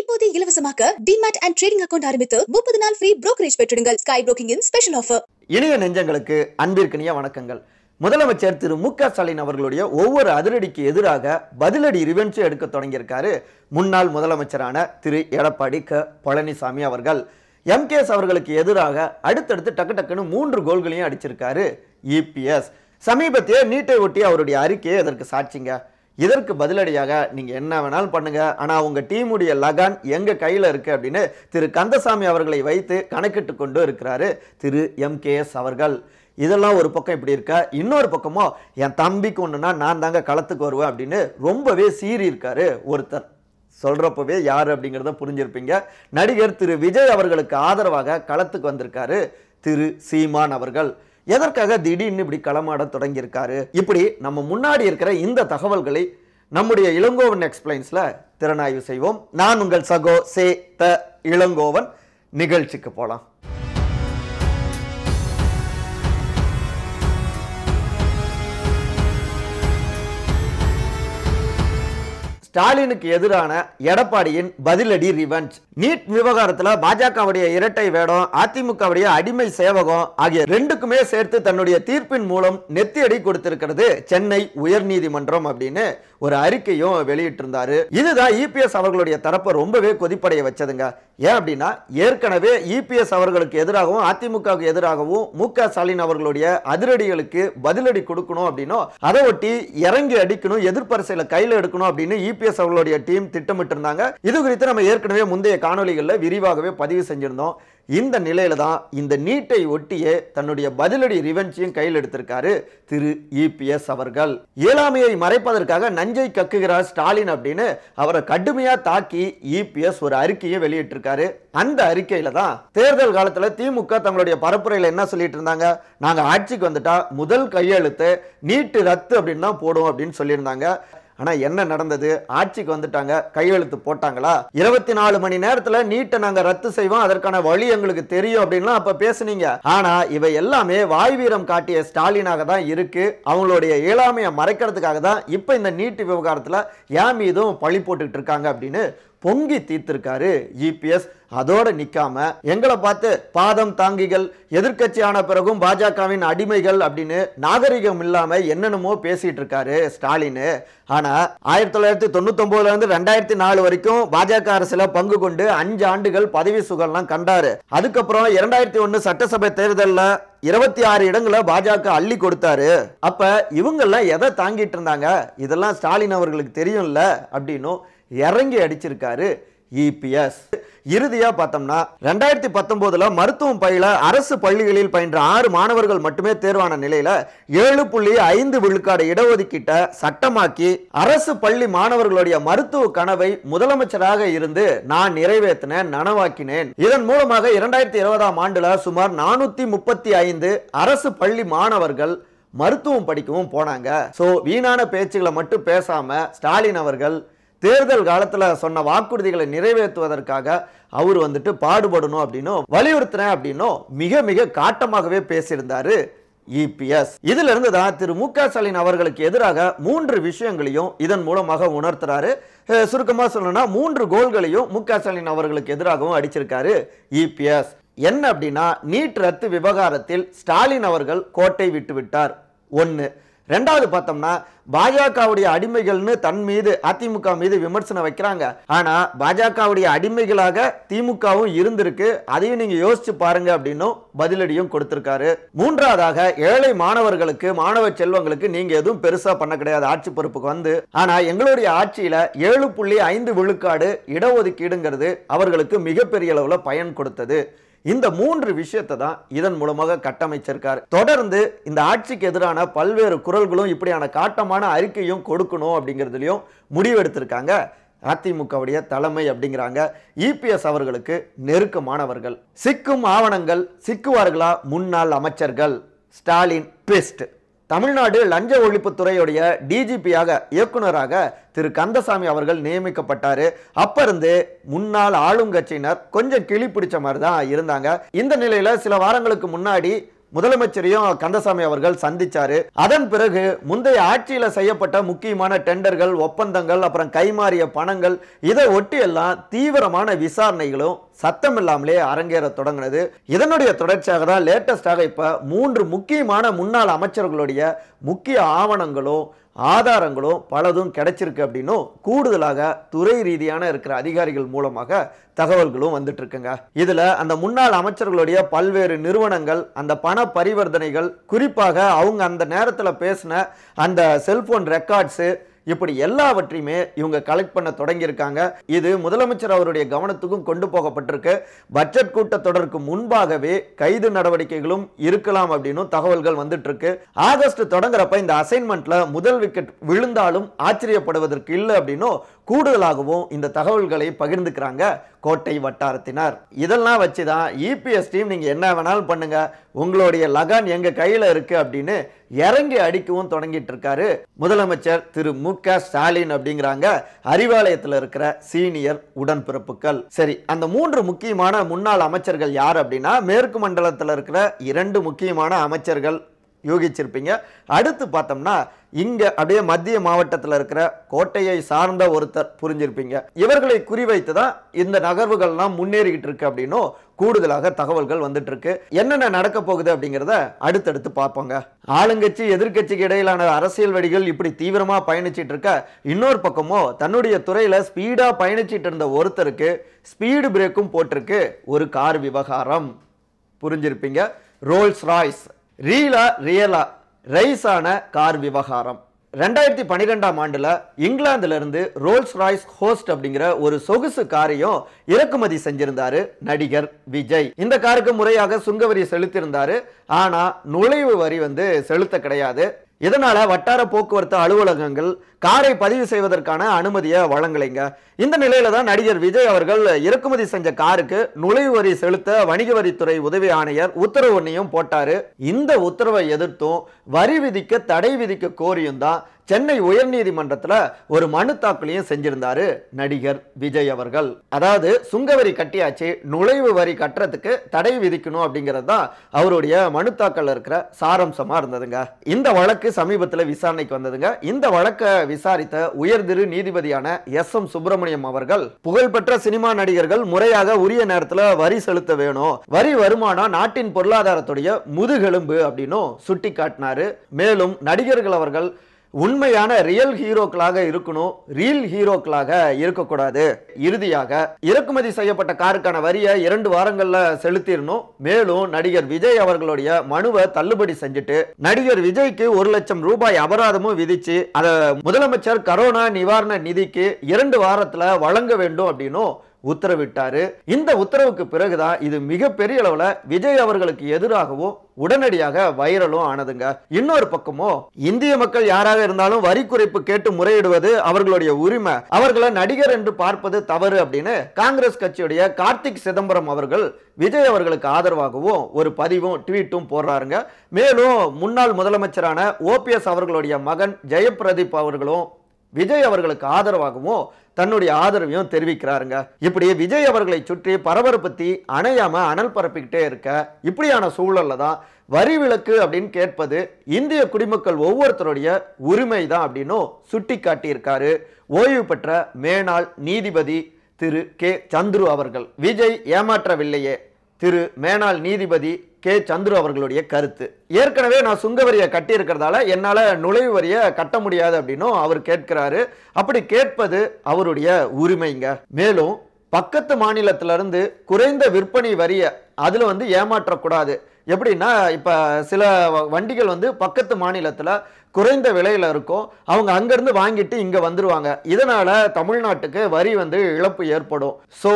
இப்போதே இலவசமாக demat and trading account ஆரம்பித்து முப்பது நாள் ஃப்ரீ ப்ரோக்கரேஜ் பெற்றிடுங்கள் ஸ்கை புரோக்கிங்கின் ஸ்பெஷல் ஆஃபர் இணைய நெஞ்சங்களுக்கு அன்பிற்கனிய வணக்கங்கள் முதலமைச்சர் திரு மு க ஸ்டாலின் அவர்களுடைய ஒவ்வொரு அதிரடிக்கு எதிராக பதிலடி ரிவென்ஸு எடுக்க தொடங்கியிருக்காரு முன்னாள் முதலமைச்சரான திரு எடப்பாடி க பழனிசாமி அவர்கள் எம்கேஎஸ் அவர்களுக்கு எதிராக அடுத்தடுத்து டக்கு டக்குன்னு மூன்று கோல்களையும் அடிச்சிருக்காரு இபிஎஸ் e சமீபத்திய நீட்டை ஒட்டி அவருடைய அறிக்கையை அதற்கு சாட்சிங்க இதற்கு பதிலடியாக நீங்கள் என்ன வேணாலும் பண்ணுங்கள் ஆனால் உங்கள் டீமுடைய லகான் எங்கள் கையில் இருக்குது அப்படின்னு திரு கந்தசாமி அவர்களை வைத்து கணக்கிட்டு கொண்டு இருக்கிறாரு திரு எம்கேஎஸ் அவர்கள் இதெல்லாம் ஒரு பக்கம் இப்படி இருக்க இன்னொரு பக்கமோ என் தம்பிக்கு ஒன்றுனா நான் தாங்க களத்துக்கு வருவேன் அப்படின்னு ரொம்பவே சீறி இருக்காரு ஒருத்தர் சொல்கிறப்பவே யார் அப்படிங்கிறத புரிஞ்சிருப்பீங்க நடிகர் திரு விஜய் அவர்களுக்கு ஆதரவாக களத்துக்கு வந்திருக்காரு திரு சீமான் அவர்கள் எதற்காக திடீர்னு இப்படி களமாட தொடங்கியிருக்காரு இப்படி நம்ம முன்னாடி இருக்கிற இந்த தகவல்களை நம்முடைய இளங்கோவன் எக்ஸ்பிளைன்ஸில் திறனாய்வு செய்வோம் நான் உங்கள் சகோ சே த இளங்கோவன் நிகழ்ச்சிக்கு போகலாம் ஸ்டாலினுக்கு எதிரான எடப்பாடியின் பதிலடி ரிவெஞ்ச் நீட் விவகாரத்தில் பாஜகவுடைய இரட்டை வேடம் அதிமுகவுடைய அடிமை சேவகம் ஆகிய ரெண்டுக்குமே சேர்த்து தன்னுடைய தீர்ப்பின் மூலம் நெத்தியடி கொடுத்திருக்கிறது சென்னை உயர்நீதிமன்றம் அப்படின்னு ஒரு அறிக்கையும் வெளியிட்டிருந்தாரு இதுதான் இபிஎஸ் அவர்களுடைய தரப்பை ரொம்பவே கொதிப்படைய வச்சதுங்க ஏன் அப்படின்னா ஏற்கனவே இபிஎஸ் அவர்களுக்கு எதிராகவும் அதிமுகவுக்கு எதிராகவும் மு க ஸ்டாலின் அவர்களுடைய அதிரடிகளுக்கு பதிலடி கொடுக்கணும் அப்படின்னும் அதை ஒட்டி இறங்கி அடிக்கணும் எதிர்ப்பரசையில் கையில் எடுக்கணும் அப்படின்னு இபிஎஸ் அவர்களுடைய டீம் திட்டமிட்டு இருந்தாங்க இது குறித்து நம்ம ஏற்கனவே முந்தைய காணொலிகளில் விரிவாகவே பதிவு செஞ்சிருந்தோம் இந்த நிலையில தான் இந்த நீட்டை ஒட்டியே தன்னுடைய பதிலடி ரிவென்ஸையும் கையில் எடுத்திருக்காரு திரு இபிஎஸ் அவர்கள் இயலாமையை மறைப்பதற்காக நஞ்சை கக்குகிறார் ஸ்டாலின் அப்படின்னு அவரை கடுமையாக தாக்கி இபிஎஸ் ஒரு அறிக்கையை வெளியிட்டிருக்காரு அந்த அறிக்கையில தான் தேர்தல் காலத்தில் திமுக தங்களுடைய பரப்புரையில் என்ன சொல்லிட்டு இருந்தாங்க நாங்கள் ஆட்சிக்கு வந்துட்டா முதல் கையெழுத்து நீட்டு ரத்து அப்படின்னு தான் போடும் அப்படின்னு சொல்லியிருந்தாங்க ஆனால் என்ன நடந்தது ஆட்சிக்கு வந்துட்டாங்க கையெழுத்து போட்டாங்களா இருபத்தி நாலு மணி நேரத்தில் நீட்டை நாங்கள் ரத்து செய்வோம் அதற்கான வழி எங்களுக்கு தெரியும் அப்படின்லாம் அப்போ பேசுனீங்க ஆனால் இவை எல்லாமே வாய் வீரம் காட்டிய ஸ்டாலினாக தான் இருக்கு அவங்களுடைய இயலாமையை மறைக்கிறதுக்காக தான் இப்போ இந்த நீட்டு விவகாரத்தில் ஏன் மீதும் பழி போட்டுக்கிட்டு இருக்காங்க அப்படின்னு பொங்கி தீர்த்திருக்காரு இபிஎஸ் அதோடு நிற்காம எங்களை பார்த்து பாதம் தாங்கிகள் எதிர்கட்சியான பிறகும் பாஜகவின் அடிமைகள் அப்படின்னு நாகரிகம் இல்லாமல் என்னென்னமோ பேசிட்டு இருக்காரு ஸ்டாலின் ஆனால் ஆயிரத்தி தொள்ளாயிரத்தி தொண்ணூத்தொம்போதுலேருந்து இருந்து ரெண்டாயிரத்தி நாலு வரைக்கும் பாஜக அரசில் பங்கு கொண்டு அஞ்சு ஆண்டுகள் பதவி சுகம்லாம் கண்டாரு அதுக்கப்புறம் இரண்டாயிரத்தி ஒன்று சட்டசபை தேர்தலில் இருபத்தி ஆறு இடங்களை பாஜக அள்ளி கொடுத்தாரு அப்ப இவங்கெல்லாம் எதை தாங்கிட்டு இருந்தாங்க இதெல்லாம் ஸ்டாலின் அவர்களுக்கு தெரியும்ல அப்படின்னும் இறங்கி அடிச்சிருக்காரு இபிஎஸ் இறுதியாக பார்த்தோம்னா ரெண்டாயிரத்தி பத்தொம்போதில் மருத்துவம் பயில அரசு பள்ளிகளில் பயின்ற ஆறு மாணவர்கள் மட்டுமே தேர்வான நிலையில் ஏழு புள்ளி ஐந்து விழுக்காடு இடஒதுக்கீட்டை சட்டமாக்கி அரசு பள்ளி மாணவர்களுடைய மருத்துவ கனவை முதலமைச்சராக இருந்து நான் நிறைவேற்றினேன் நனவாக்கினேன் இதன் மூலமாக இரண்டாயிரத்தி இருபதாம் ஆண்டுல சுமார் நானூற்றி முப்பத்தி ஐந்து அரசு பள்ளி மாணவர்கள் மருத்துவம் படிக்கவும் போனாங்க ஸோ வீணான பேச்சுகளை மட்டும் பேசாமல் ஸ்டாலின் அவர்கள் தேர்தல் காலத்தில் சொன்ன வாக்குறுதிகளை நிறைவேற்றுவதற்காக அவர் வந்துட்டு பாடுபடணும் அப்படின்னும் வலியுறுத்தினேன் அப்படின்னும் மிக மிக காட்டமாகவே பேசியிருந்தார் இபிஎஸ் இதிலிருந்து தான் திரு மு க ஸ்டாலின் அவர்களுக்கு எதிராக மூன்று விஷயங்களையும் இதன் மூலமாக உணர்த்துறாரு சுருக்கமாக சொல்லணும்னா மூன்று கோல்களையும் மு க ஸ்டாலின் அவர்களுக்கு எதிராகவும் அடிச்சிருக்காரு இபிஎஸ் என்ன அப்படின்னா நீட் ரத்து விவகாரத்தில் ஸ்டாலின் அவர்கள் கோட்டை விட்டுவிட்டார் ஒன்று ரெண்டாவது பார்த்தோம்னா பாஜகவுடைய அடிமைகள்னு தன் மீது அதிமுக மீது விமர்சனம் வைக்கிறாங்க ஆனா பாஜகவுடைய அடிமைகளாக திமுகவும் இருந்திருக்கு அதையும் நீங்க யோசிச்சு பாருங்க அப்படின்னும் பதிலடியும் கொடுத்திருக்காரு மூன்றாவதாக ஏழை மாணவர்களுக்கு மாணவ செல்வங்களுக்கு நீங்க எதுவும் பெருசா பண்ண கிடையாது ஆட்சி பொறுப்புக்கு வந்து ஆனா எங்களுடைய ஆட்சியில ஏழு புள்ளி ஐந்து விழுக்காடு இடஒதுக்கீடுங்கிறது அவர்களுக்கு மிகப்பெரிய அளவுல பயன் கொடுத்தது இந்த மூன்று விஷயத்தை தான் இதன் மூலமாக கட்டமைச்சிருக்காரு தொடர்ந்து இந்த ஆட்சிக்கு எதிரான பல்வேறு குரல்களும் இப்படியான காட்டமான அறிக்கையும் கொடுக்கணும் அப்படிங்கிறதுலையும் முடிவெடுத்திருக்காங்க அதிமுகவுடைய தலைமை அப்படிங்கிறாங்க இபிஎஸ் அவர்களுக்கு நெருக்கமானவர்கள் சிக்கும் ஆவணங்கள் சிக்குவார்களா முன்னாள் அமைச்சர்கள் ஸ்டாலின் பெஸ்ட் தமிழ்நாடு லஞ்ச ஒழிப்புத்துறையுடைய டிஜிபியாக இயக்குநராக திரு கந்தசாமி அவர்கள் நியமிக்கப்பட்டார் அப்போ இருந்து முன்னாள் ஆளுங்கட்சியினர் கொஞ்சம் கிளி பிடிச்ச மாதிரி தான் இருந்தாங்க இந்த நிலையில் சில வாரங்களுக்கு முன்னாடி முதலமைச்சரையும் கந்தசாமி அவர்கள் சந்திச்சாரு அதன் பிறகு முந்தைய ஆட்சியில செய்யப்பட்ட முக்கியமான டெண்டர்கள் ஒப்பந்தங்கள் அப்புறம் கைமாறிய பணங்கள் இதை ஒட்டி எல்லாம் தீவிரமான விசாரணைகளும் சத்தம் இல்லாமலே அரங்கேற தொடங்கினது இதனுடைய தொடர்ச்சியாக தான் லேட்டஸ்டாக இப்போ மூன்று முக்கியமான முன்னாள் அமைச்சர்களுடைய முக்கிய ஆவணங்களும் ஆதாரங்களும் பலதும் கிடைச்சிருக்கு அப்படின்னும் கூடுதலாக துறை ரீதியான இருக்கிற அதிகாரிகள் மூலமாக தகவல்களும் வந்துட்டு இருக்குங்க இதுல அந்த முன்னாள் அமைச்சர்களுடைய பல்வேறு நிறுவனங்கள் அந்த பண பரிவர்த்தனைகள் குறிப்பாக அவங்க அந்த நேரத்தில் பேசின அந்த செல்போன் ரெக்கார்ட்ஸு இப்படி எல்லாவற்றையுமே இவங்க கலெக்ட் பண்ண தொடங்கியிருக்காங்க இது முதலமைச்சர் அவருடைய கவனத்துக்கும் கொண்டு போகப்பட்டிருக்கு பட்ஜெட் கூட்டத்தொடருக்கு முன்பாகவே கைது நடவடிக்கைகளும் இருக்கலாம் அப்படின்னு தகவல்கள் வந்துட்டு இருக்கு ஆகஸ்ட் தொடங்குறப்ப இந்த அசைன்மெண்ட்ல முதல் விக்கெட் விழுந்தாலும் ஆச்சரியப்படுவதற்கு இல்லை அப்படின்னும் கூடுதலாகவும் இந்த தகவல்களை பகிர்ந்துக்கிறாங்க கோட்டை வட்டாரத்தினர் இதெல்லாம் வச்சு தான் இபிஎஸ் e டீம் நீங்கள் என்ன வேணாலும் பண்ணுங்கள் உங்களுடைய லகான் எங்கள் கையில் இருக்குது அப்படின்னு இறங்கி அடிக்கவும் தொடங்கிட்டு இருக்காரு முதலமைச்சர் திரு மு க ஸ்டாலின் அப்படிங்கிறாங்க அறிவாலயத்தில் இருக்கிற சீனியர் உடன்பிறப்புகள் சரி அந்த மூன்று முக்கியமான முன்னாள் அமைச்சர்கள் யார் அப்படின்னா மேற்கு மண்டலத்தில் இருக்கிற இரண்டு முக்கியமான அமைச்சர்கள் யூகிச்சிருப்பீங்க அடுத்து பார்த்தோம்னா இங்கே அப்படியே மத்திய மாவட்டத்தில் இருக்கிற கோட்டையை சார்ந்த ஒருத்தர் புரிஞ்சிருப்பீங்க இவர்களை குறிவைத்து தான் இந்த நகர்வுகள்லாம் முன்னேறிக்கிட்டு இருக்கு அப்படின்னும் கூடுதலாக தகவல்கள் வந்துட்டு இருக்கு என்னென்ன நடக்க போகுது அப்படிங்கிறத அடுத்தடுத்து பார்ப்போங்க ஆளுங்கட்சி எதிர்கட்சிக்கு இடையிலான அரசியல் வழிகள் இப்படி தீவிரமா பயணிச்சிட்டு இருக்க இன்னொரு பக்கமோ தன்னுடைய துறையில ஸ்பீடா பயணிச்சிட்டு இருந்த ஒருத்தருக்கு ஸ்பீடு பிரேக்கும் போட்டிருக்கு ஒரு கார் விவகாரம் புரிஞ்சிருப்பீங்க ரோல்ஸ் ராய்ஸ் ரீலா ரியலா ரைஸான கார் விவகாரம் ரெண்டாயிரத்தி பன்னிரெண்டாம் ஆண்டில் இருந்து ரோல்ஸ் ராய்ஸ் ஹோஸ்ட் அப்படிங்கிற ஒரு சொகுசு காரையும் இறக்குமதி செஞ்சிருந்தாரு நடிகர் விஜய் இந்த காருக்கு முறையாக சுங்கவரி செலுத்தியிருந்தாரு ஆனால் நுழைவு வரி வந்து செலுத்த கிடையாது இதனால் வட்டார போக்குவரத்து அலுவலகங்கள் காரை பதிவு செய்வதற்கான அனுமதியை வழங்கலைங்க இந்த நிலையில தான் நடிகர் விஜய் அவர்கள் இறக்குமதி செஞ்ச காருக்கு நுழைவு வரி செலுத்த வணிக வரித்துறை உதவி ஆணையர் உத்தரவு ஒன்றையும் போட்டார் இந்த உத்தரவை எதிர்த்தும் வரி விதிக்க தடை விதிக்க கோரியும் தான் சென்னை உயர்நீதிமன்றத்தில் ஒரு மனு தாக்கலையும் செஞ்சிருந்தாரு நடிகர் விஜய் அவர்கள் அதாவது சுங்கவரி கட்டியாச்சு நுழைவு வரி கட்டுறதுக்கு தடை விதிக்கணும் அப்படிங்கிறது தான் அவருடைய மனு தாக்கல் இருக்கிற சாரம்சமாக இருந்ததுங்க இந்த வழக்கு சமீபத்தில் விசாரணைக்கு வந்ததுங்க இந்த வழக்கை விசாரித்த உயர்திரு நீதிபதியான எஸ் எம் சுப்பிரமணியம் அவர்கள் புகழ்பெற்ற சினிமா நடிகர்கள் முறையாக உரிய நேரத்தில் வரி செலுத்த வேணும் வரி வருமானம் நாட்டின் பொருளாதாரத்துடைய முதுகெலும்பு அப்படின்னும் சுட்டி காட்டினாரு மேலும் நடிகர்கள் அவர்கள் உண்மையான ரியல் ஹீரோக்களாக இருக்கணும் ரீல் ஹீரோக்களாக இருக்கக்கூடாது இறுதியாக இறக்குமதி செய்யப்பட்ட காருக்கான வரியை இரண்டு வாரங்கள்ல செலுத்திடணும் மேலும் நடிகர் விஜய் அவர்களுடைய மனுவை தள்ளுபடி செஞ்சுட்டு நடிகர் விஜய்க்கு ஒரு லட்சம் ரூபாய் அபராதமும் விதிச்சு அதை முதலமைச்சர் கரோனா நிவாரண நிதிக்கு இரண்டு வாரத்துல வழங்க வேண்டும் அப்படின்னும் உத்தரவிட்டார் இந்த உத்தரவுக்கு பிறகுதான் இது மிகப்பெரிய அளவில் விஜய் அவர்களுக்கு எதிராகவும் உடனடியாக வைரலும் ஆனதுங்க இன்னொரு பக்கமோ இந்திய மக்கள் யாராக இருந்தாலும் வரி குறைப்பு கேட்டு முறையிடுவது அவர்களுடைய உரிமை அவர்களை நடிகர் என்று பார்ப்பது தவறு அப்படின்னு காங்கிரஸ் கட்சியுடைய கார்த்திக் சிதம்பரம் அவர்கள் விஜய் அவர்களுக்கு ஆதரவாகவும் ஒரு பதிவும் ட்வீட்டும் போடுறாருங்க மேலும் முன்னாள் முதலமைச்சரான ஓபிஎஸ் அவர்களுடைய மகன் ஜெயபிரதீப் அவர்களும் விஜய் அவர்களுக்கு ஆதரவாகவும் தன்னுடைய ஆதரவையும் தெரிவிக்கிறாருங்க இப்படி விஜய் அவர்களை சுற்றி பரபரப்பத்தி அணையாம அனல் பரப்பிக்கிட்டே இருக்க இப்படியான சூழல்ல தான் வரி விலக்கு அப்படின்னு கேட்பது இந்திய குடிமக்கள் ஒவ்வொருத்தருடைய உரிமை தான் அப்படின்னும் சுட்டி காட்டியிருக்காரு ஓய்வு பெற்ற மேனாள் நீதிபதி திரு கே சந்துரு அவர்கள் விஜய் ஏமாற்றவில்லையே திரு மேனாள் நீதிபதி கே சந்துரு அவர்களுடைய கருத்து ஏற்கனவே நான் சுங்க வரியை கட்டியிருக்கிறதால என்னால் நுழைவு வரியை கட்ட முடியாது அப்படின்னும் அவர் கேட்கிறாரு அப்படி கேட்பது அவருடைய உரிமைங்க மேலும் பக்கத்து மாநிலத்திலிருந்து குறைந்த விற்பனை வரியை அதில் வந்து ஏமாற்றக்கூடாது எப்படின்னா இப்போ சில வண்டிகள் வந்து பக்கத்து மாநிலத்தில் குறைந்த விலையில் இருக்கும் அவங்க அங்கேருந்து வாங்கிட்டு இங்கே வந்துடுவாங்க இதனால் தமிழ்நாட்டுக்கு வரி வந்து இழப்பு ஏற்படும் ஸோ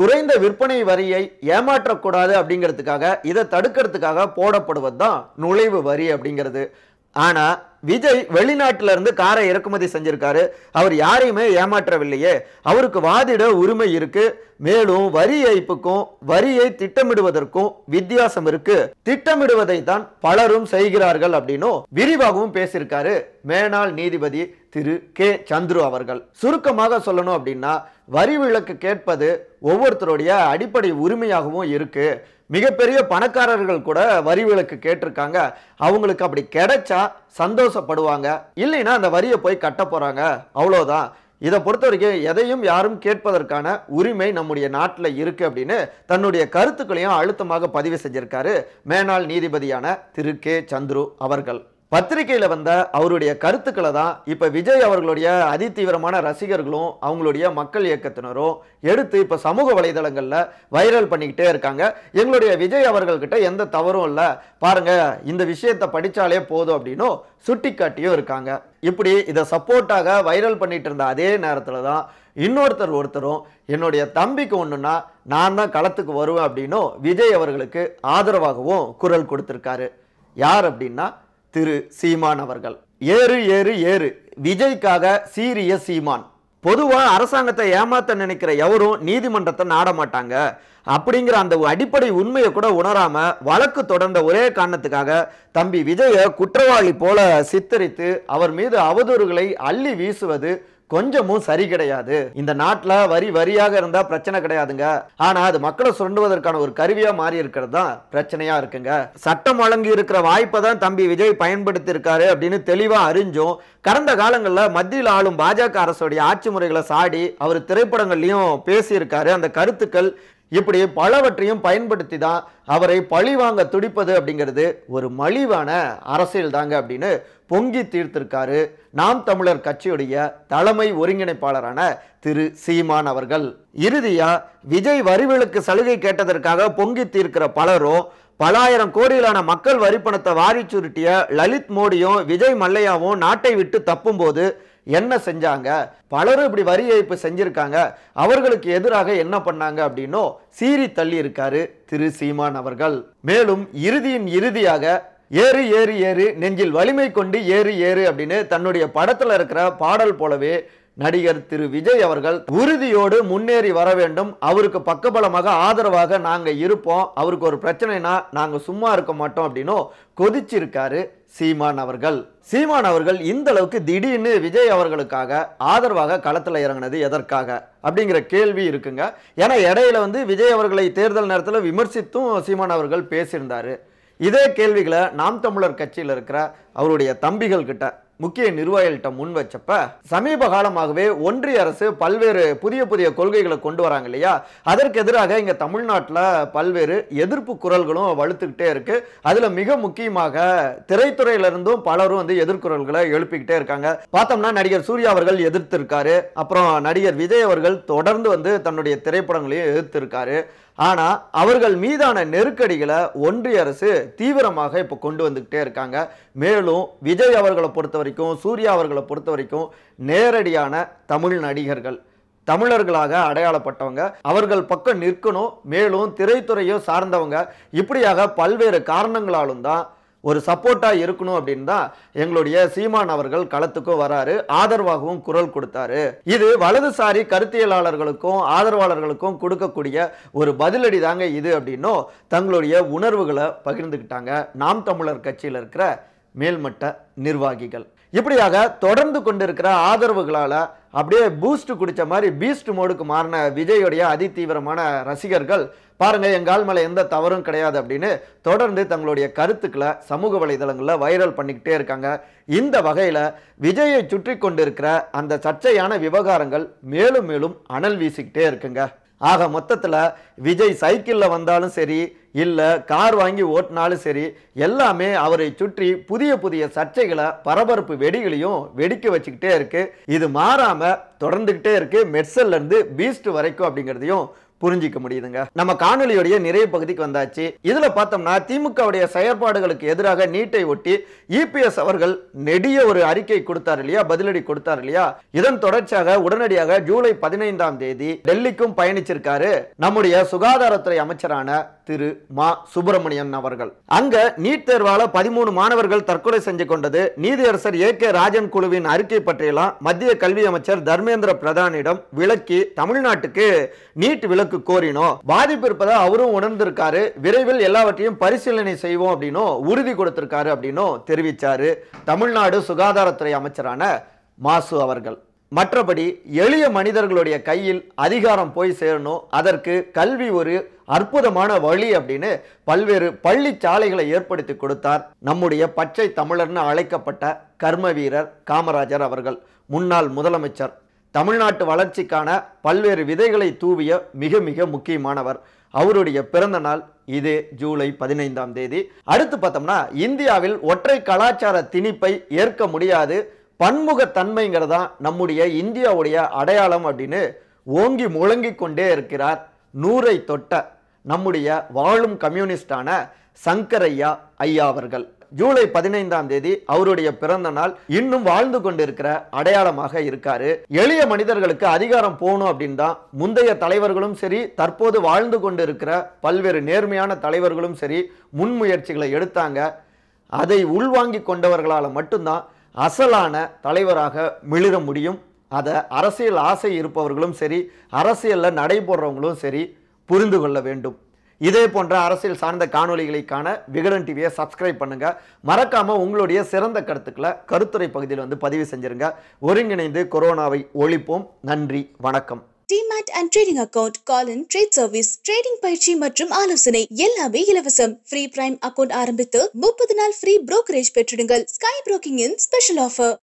குறைந்த விற்பனை வரியை ஏமாற்றக்கூடாது அப்படிங்கிறதுக்காக இதை தடுக்கிறதுக்காக போடப்படுவது தான் நுழைவு வரி அப்படிங்கிறது ஆனால் விஜய் வெளிநாட்டில இருந்து காரை இறக்குமதி செஞ்சிருக்காரு அவர் யாரையுமே ஏமாற்றவில்லையே அவருக்கு வாதிட உரிமை இருக்கு மேலும் வரி ஏய்ப்புக்கும் வரியை திட்டமிடுவதற்கும் வித்தியாசம் இருக்கு திட்டமிடுவதை தான் பலரும் செய்கிறார்கள் அப்படின்னும் விரிவாகவும் பேசியிருக்காரு மேனாள் நீதிபதி திரு கே சந்துரு அவர்கள் சுருக்கமாக சொல்லணும் அப்படின்னா வரி விளக்கு கேட்பது ஒவ்வொருத்தருடைய அடிப்படை உரிமையாகவும் இருக்குது மிகப்பெரிய பணக்காரர்கள் கூட வரி விளக்கு கேட்டிருக்காங்க அவங்களுக்கு அப்படி கிடைச்சா சந்தோஷப்படுவாங்க இல்லைன்னா அந்த வரியை போய் கட்ட போகிறாங்க அவ்வளோதான் இதை பொறுத்த வரைக்கும் எதையும் யாரும் கேட்பதற்கான உரிமை நம்முடைய நாட்டில் இருக்குது அப்படின்னு தன்னுடைய கருத்துக்களையும் அழுத்தமாக பதிவு செஞ்சிருக்காரு மேனாள் நீதிபதியான திரு கே சந்துரு அவர்கள் பத்திரிகையில் வந்த அவருடைய கருத்துக்களை தான் இப்போ விஜய் அவர்களுடைய அதிதீவிரமான ரசிகர்களும் அவங்களுடைய மக்கள் இயக்கத்தினரும் எடுத்து இப்போ சமூக வலைதளங்களில் வைரல் பண்ணிக்கிட்டே இருக்காங்க எங்களுடைய விஜய் அவர்கள்கிட்ட எந்த தவறும் இல்லை பாருங்கள் இந்த விஷயத்தை படித்தாலே போதும் அப்படின்னும் சுட்டி காட்டியும் இருக்காங்க இப்படி இதை சப்போர்ட்டாக வைரல் பண்ணிட்டு இருந்த அதே நேரத்தில் தான் இன்னொருத்தர் ஒருத்தரும் என்னுடைய தம்பிக்கு ஒன்றுன்னா நான் தான் களத்துக்கு வருவேன் அப்படின்னும் விஜய் அவர்களுக்கு ஆதரவாகவும் குரல் கொடுத்துருக்காரு யார் அப்படின்னா திரு சீமான் அவர்கள் ஏறு ஏறு ஏறு விஜய்க்காக சீரிய சீமான் பொதுவாக அரசாங்கத்தை ஏமாத்த நினைக்கிற எவரும் நீதிமன்றத்தை நாட மாட்டாங்க அப்படிங்கிற அந்த அடிப்படை உண்மையை கூட உணராம வழக்கு தொடர்ந்த ஒரே காரணத்துக்காக தம்பி விஜயை குற்றவாளி போல சித்தரித்து அவர் மீது அவதூறுகளை அள்ளி வீசுவது கொஞ்சமும் சரி கிடையாது இந்த நாட்டில் வரி வரியாக இருந்தால் பிரச்சனை கிடையாதுங்க ஆனால் அது மக்களை சுரண்டுவதற்கான ஒரு கருவியாக மாறி இருக்கிறது தான் பிரச்சனையாக இருக்குங்க சட்டம் வழங்கி இருக்கிற வாய்ப்பை தான் தம்பி விஜய் பயன்படுத்தியிருக்காரு அப்படின்னு தெளிவாக அறிஞ்சும் கடந்த காலங்களில் மத்தியில் ஆளும் பாஜக அரசுடைய ஆட்சி முறைகளை சாடி அவர் திரைப்படங்கள்லையும் பேசியிருக்காரு அந்த கருத்துக்கள் இப்படி பலவற்றையும் பயன்படுத்தி தான் அவரை பழிவாங்க துடிப்பது அப்படிங்கிறது ஒரு மலிவான அரசியல் தாங்க அப்படின்னு பொங்கி தீர்த்திருக்காரு நாம் தமிழர் கட்சியுடைய தலைமை ஒருங்கிணைப்பாளரான திரு சீமான் அவர்கள் இறுதியா விஜய் வரிவிலுக்கு சலுகை கேட்டதற்காக பொங்கி தீர்க்கிற பலரும் பலாயிரம் கோடியிலான மக்கள் வரிப்பணத்தை வாரி சுருட்டிய லலித் மோடியும் விஜய் மல்லையாவும் நாட்டை விட்டு தப்பும்போது என்ன செஞ்சாங்க பலரும் இப்படி வரி ஏய்ப்பு செஞ்சுருக்காங்க அவர்களுக்கு எதிராக என்ன பண்ணாங்க அப்படின்னோ சீறி தள்ளி இருக்காரு திரு சீமான் அவர்கள் மேலும் இறுதியின் இறுதியாக ஏறு ஏறு ஏறு நெஞ்சில் வலிமை கொண்டு ஏறு ஏறு அப்படின்னு தன்னுடைய படத்தில் இருக்கிற பாடல் போலவே நடிகர் திரு விஜய் அவர்கள் உறுதியோடு முன்னேறி வர வேண்டும் அவருக்கு பக்கபலமாக ஆதரவாக நாங்கள் இருப்போம் அவருக்கு ஒரு பிரச்சனைனா நாங்கள் சும்மா இருக்க மாட்டோம் அப்படின்னும் கொதிச்சிருக்காரு சீமான் அவர்கள் சீமான் அவர்கள் இந்த அளவுக்கு திடீர்னு விஜய் அவர்களுக்காக ஆதரவாக களத்தில் இறங்கினது எதற்காக அப்படிங்கிற கேள்வி இருக்குங்க ஏன்னா இடையில வந்து விஜய் அவர்களை தேர்தல் நேரத்தில் விமர்சித்தும் சீமான் அவர்கள் பேசியிருந்தார் இதே கேள்விகளை நாம் தமிழர் கட்சியில் இருக்கிற அவருடைய தம்பிகள் கிட்ட முக்கிய நிர்வாகிகள்கிட்ட முன் வச்சப்ப சமீப காலமாகவே ஒன்றிய அரசு பல்வேறு புதிய புதிய கொள்கைகளை கொண்டு வராங்க இல்லையா அதற்கு எதிராக இங்கே தமிழ்நாட்டில் பல்வேறு எதிர்ப்பு குரல்களும் வலுத்துக்கிட்டே இருக்கு அதில் மிக முக்கியமாக திரைத்துறையிலிருந்தும் பலரும் வந்து எதிர்குரல்களை எழுப்பிக்கிட்டே இருக்காங்க பார்த்தோம்னா நடிகர் சூர்யா அவர்கள் இருக்காரு அப்புறம் நடிகர் விஜய் அவர்கள் தொடர்ந்து வந்து தன்னுடைய திரைப்படங்களையும் இருக்காரு ஆனால் அவர்கள் மீதான நெருக்கடிகளை ஒன்றிய அரசு தீவிரமாக இப்போ கொண்டு வந்துக்கிட்டே இருக்காங்க மேலும் விஜய் அவர்களை பொறுத்த வரைக்கும் சூர்யா அவர்களை பொறுத்த வரைக்கும் நேரடியான தமிழ் நடிகர்கள் தமிழர்களாக அடையாளப்பட்டவங்க அவர்கள் பக்கம் நிற்கணும் மேலும் திரைத்துறையும் சார்ந்தவங்க இப்படியாக பல்வேறு காரணங்களாலும் தான் ஒரு சப்போர்ட்டாக இருக்கணும் அப்படின்னு தான் எங்களுடைய சீமான் அவர்கள் களத்துக்கும் வராரு ஆதரவாகவும் குரல் கொடுத்தாரு இது வலதுசாரி கருத்தியலாளர்களுக்கும் ஆதரவாளர்களுக்கும் கொடுக்கக்கூடிய ஒரு பதிலடி தாங்க இது அப்படின்னும் தங்களுடைய உணர்வுகளை பகிர்ந்துக்கிட்டாங்க நாம் தமிழர் கட்சியில் இருக்கிற மேல்மட்ட நிர்வாகிகள் இப்படியாக தொடர்ந்து கொண்டிருக்கிற ஆதரவுகளால் அப்படியே பூஸ்ட் குடித்த மாதிரி பீஸ்ட் மோடுக்கு மாறின விஜயுடைய அதிதீவிரமான ரசிகர்கள் பாருங்கள் எங்கால் மேலே எந்த தவறும் கிடையாது அப்படின்னு தொடர்ந்து தங்களுடைய கருத்துக்களை சமூக வலைதளங்களில் வைரல் பண்ணிக்கிட்டே இருக்காங்க இந்த வகையில் விஜயை சுற்றி கொண்டிருக்கிற அந்த சர்ச்சையான விவகாரங்கள் மேலும் மேலும் அனல் வீசிக்கிட்டே இருக்குங்க ஆக மொத்தத்தில் விஜய் சைக்கிளில் வந்தாலும் சரி இல்லை கார் வாங்கி ஓட்டினாலும் சரி எல்லாமே அவரை சுற்றி புதிய புதிய சர்ச்சைகளை பரபரப்பு வெடிகளையும் வெடிக்க வச்சுக்கிட்டே இருக்குது இது மாறாமல் தொடர்ந்துக்கிட்டே இருக்குது மெட்சல்லேருந்து பீஸ்ட் வரைக்கும் அப்படிங்கிறதையும் புரிஞ்சிக்க முடியுதுங்க நம்ம காணொலியுடைய நிறைய பகுதிக்கு வந்தாச்சு இதுல பார்த்தோம்னா திமுகவுடைய செயற்பாடுகளுக்கு எதிராக நீட்டை ஒட்டி இபிஎஸ் அவர்கள் நெடிய ஒரு அறிக்கை கொடுத்தார் இல்லையா பதிலடி கொடுத்தார் இல்லையா இதன் தொடர்ச்சியாக உடனடியாக ஜூலை பதினைந்தாம் தேதி டெல்லிக்கும் பயணிச்சிருக்காரு நம்முடைய சுகாதாரத்துறை அமைச்சரான திரு மா சுப்பிரமணியன் அவர்கள் அங்க நீட் தேர்வால பதிமூணு மாணவர்கள் தற்கொலை செஞ்சு கொண்டது நீதியரசர் ஏ கே ராஜன் குழுவின் அறிக்கை பற்றியெல்லாம் மத்திய கல்வி அமைச்சர் தர்மேந்திர பிரதானிடம் விளக்கி தமிழ்நாட்டுக்கு நீட் விளக்கு அவருக்கு கோரினோம் பாதிப்பு இருப்பதா அவரும் உணர்ந்திருக்காரு விரைவில் எல்லாவற்றையும் பரிசீலனை செய்வோம் அப்படின்னும் உறுதி கொடுத்திருக்காரு அப்படின்னும் தெரிவித்தார் தமிழ்நாடு சுகாதாரத்துறை அமைச்சரான மாசு அவர்கள் மற்றபடி எளிய மனிதர்களுடைய கையில் அதிகாரம் போய் சேரணும் அதற்கு கல்வி ஒரு அற்புதமான வழி அப்படின்னு பல்வேறு பள்ளி சாலைகளை ஏற்படுத்தி கொடுத்தார் நம்முடைய பச்சை தமிழர்னு அழைக்கப்பட்ட கர்ம காமராஜர் அவர்கள் முன்னாள் முதலமைச்சர் தமிழ்நாட்டு வளர்ச்சிக்கான பல்வேறு விதைகளை தூவிய மிக மிக முக்கியமானவர் அவருடைய பிறந்த நாள் இது ஜூலை பதினைந்தாம் தேதி அடுத்து பார்த்தோம்னா இந்தியாவில் ஒற்றை கலாச்சார திணிப்பை ஏற்க முடியாது பன்முகத்தன்மைங்கிறது தான் நம்முடைய இந்தியாவுடைய அடையாளம் அப்படின்னு ஓங்கி முழங்கிக் கொண்டே இருக்கிறார் நூறை தொட்ட நம்முடைய வாழும் கம்யூனிஸ்டான சங்கரையா ஐயா அவர்கள் ஜூலை பதினைந்தாம் தேதி அவருடைய பிறந்த நாள் இன்னும் வாழ்ந்து கொண்டிருக்கிற அடையாளமாக இருக்காரு எளிய மனிதர்களுக்கு அதிகாரம் போகணும் அப்படின்னு தான் முந்தைய தலைவர்களும் சரி தற்போது வாழ்ந்து கொண்டிருக்கிற பல்வேறு நேர்மையான தலைவர்களும் சரி முன்முயற்சிகளை எடுத்தாங்க அதை உள்வாங்கி கொண்டவர்களால் மட்டும்தான் அசலான தலைவராக மிளிர முடியும் அதை அரசியல் ஆசை இருப்பவர்களும் சரி அரசியலில் நடைபெறவங்களும் சரி புரிந்து கொள்ள வேண்டும் இதே போன்ற அரசியல் சார்ந்த காணொலிகளுக்கான விகடன் டிவியை சப்ஸ்கிரைப் பண்ணுங்கள் மறக்காமல் உங்களுடைய சிறந்த கருத்துக்களை கருத்துறை பகுதியில் வந்து பதிவு செஞ்சுருங்க ஒருங்கிணைந்து கொரோனாவை ஒழிப்போம் நன்றி வணக்கம் demat and trading account call and trade service trading பயிற்சி மற்றும் ஆலோசனை எல்லாமே இலவசம் ஃப்ரீ பிரைம் அக்கவுண்ட் ஆரம்பித்து முப்பது நாள் ஃப்ரீ ப்ரோக்கரேஜ் பெற்றிடுங்கள் ஸ்கை ப்ரோக்கிங் இன் ஸ்பெஷல் ஆஃபர்